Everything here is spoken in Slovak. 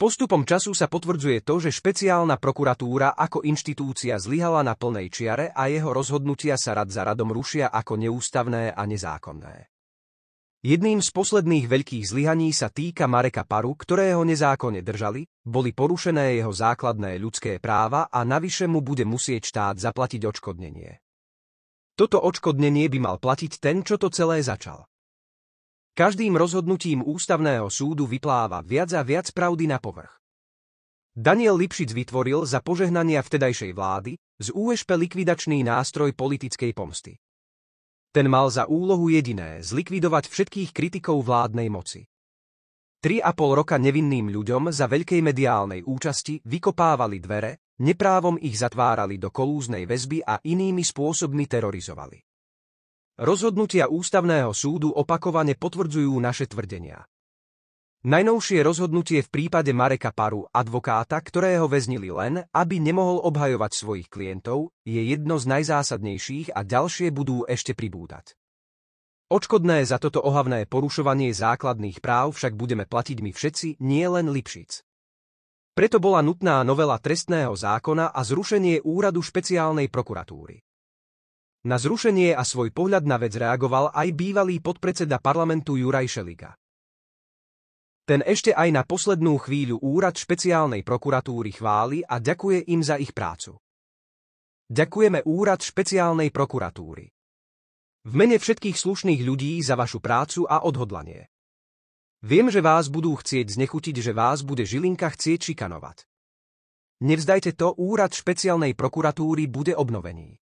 Postupom času sa potvrdzuje to, že špeciálna prokuratúra ako inštitúcia zlyhala na plnej čiare a jeho rozhodnutia sa rad za radom rušia ako neústavné a nezákonné. Jedným z posledných veľkých zlyhaní sa týka Mareka Paru, ktorého nezákonne držali, boli porušené jeho základné ľudské práva a navyše mu bude musieť štát zaplatiť odškodnenie. Toto odškodnenie by mal platiť ten, čo to celé začal. Každým rozhodnutím ústavného súdu vypláva viac a viac pravdy na povrch. Daniel Lipšic vytvoril za požehnania vtedajšej vlády z UŠP likvidačný nástroj politickej pomsty. Ten mal za úlohu jediné zlikvidovať všetkých kritikov vládnej moci. Tri a pol roka nevinným ľuďom za veľkej mediálnej účasti vykopávali dvere, neprávom ich zatvárali do kolúznej väzby a inými spôsobmi terorizovali. Rozhodnutia Ústavného súdu opakovane potvrdzujú naše tvrdenia. Najnovšie rozhodnutie v prípade Mareka Paru, advokáta, ktorého väznili len, aby nemohol obhajovať svojich klientov, je jedno z najzásadnejších a ďalšie budú ešte pribúdať. Očkodné za toto ohavné porušovanie základných práv však budeme platiť my všetci, nie len Lipšic. Preto bola nutná novela trestného zákona a zrušenie úradu špeciálnej prokuratúry. Na zrušenie a svoj pohľad na vec reagoval aj bývalý podpredseda parlamentu Juraj Šelika. Ten ešte aj na poslednú chvíľu úrad špeciálnej prokuratúry chváli a ďakuje im za ich prácu. Ďakujeme úrad špeciálnej prokuratúry. V mene všetkých slušných ľudí za vašu prácu a odhodlanie. Viem, že vás budú chcieť znechutiť, že vás bude Žilinka chcieť šikanovať. Nevzdajte to, úrad špeciálnej prokuratúry bude obnovený.